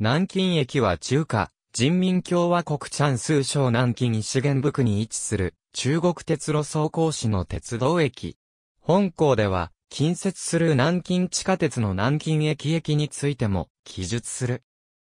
南京駅は中華、人民共和国チャンス省南京資源部区に位置する中国鉄路走行市の鉄道駅。本校では近接する南京地下鉄の南京駅駅についても記述する。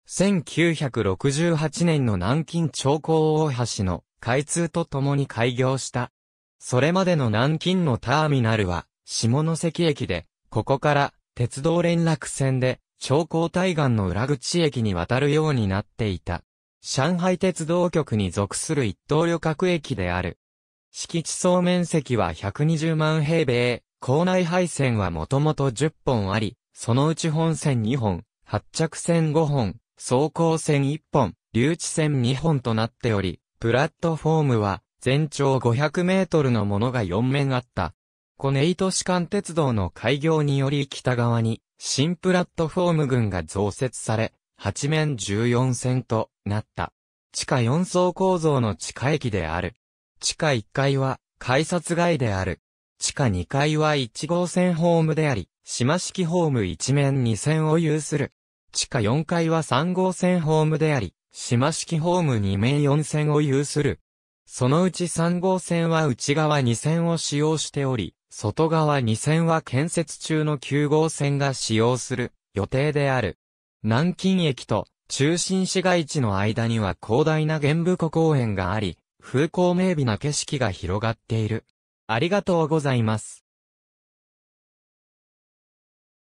1968年の南京長江大橋の開通とともに開業した。それまでの南京のターミナルは下関駅で、ここから鉄道連絡線で長江対岸の裏口駅に渡るようになっていた。上海鉄道局に属する一等旅客駅である。敷地総面積は120万平米、港内配線はもともと10本あり、そのうち本線2本、発着線5本、走行線1本、留置線2本となっており、プラットフォームは全長500メートルのものが4面あった。コネイト市間鉄道の開業により北側に新プラットフォーム群が増設され、8面14線となった。地下4層構造の地下駅である。地下1階は改札外である。地下2階は1号線ホームであり、島式ホーム1面2線を有する。地下4階は3号線ホームであり、島式ホーム2面4線を有する。そのうち3号線は内側2線を使用しており、外側2線は建設中の9号線が使用する予定である。南京駅と中心市街地の間には広大な玄武湖公園があり、風光明媚な景色が広がっている。ありがとうございます。